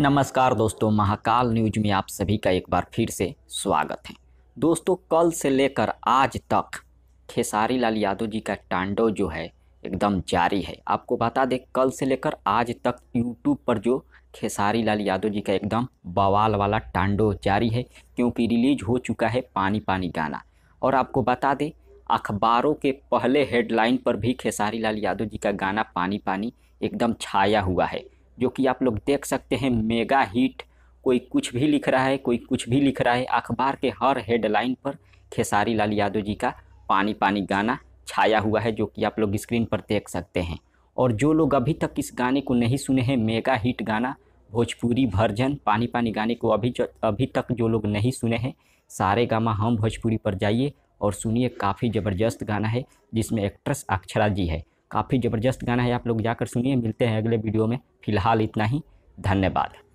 नमस्कार दोस्तों महाकाल न्यूज में आप सभी का एक बार फिर से स्वागत है दोस्तों कल से लेकर आज तक खेसारी लाल यादव जी का टांडो जो है एकदम जारी है आपको बता दें कल से लेकर आज तक यूट्यूब पर जो खेसारी लाल यादव जी का एकदम बवाल वाला टांडो जारी है क्योंकि रिलीज हो चुका है पानी पानी गाना और आपको बता दें अखबारों के पहले हेडलाइन पर भी खेसारी लाल यादव जी का गाना पानी पानी एकदम छाया हुआ है जो कि आप लोग देख सकते हैं मेगा हिट कोई कुछ भी लिख रहा है कोई कुछ भी लिख रहा है अखबार के हर हेडलाइन पर खेसारी लाल यादव जी का पानी पानी गाना छाया हुआ है जो कि आप लोग स्क्रीन पर देख सकते हैं और जो लोग अभी तक इस गाने को नहीं सुने हैं मेगा हिट गाना भोजपुरी भर्जन पानी पानी गाने को अभी अभी तक जो लोग नहीं सुने हैं सारे गामा हम भोजपुरी पर जाइए और सुनिए काफ़ी ज़बरदस्त गाना है जिसमें एक्ट्रेस अक्षरा जी है काफ़ी ज़बरदस्त गाना है आप लोग जाकर सुनिए मिलते हैं अगले वीडियो में फिलहाल इतना ही धन्यवाद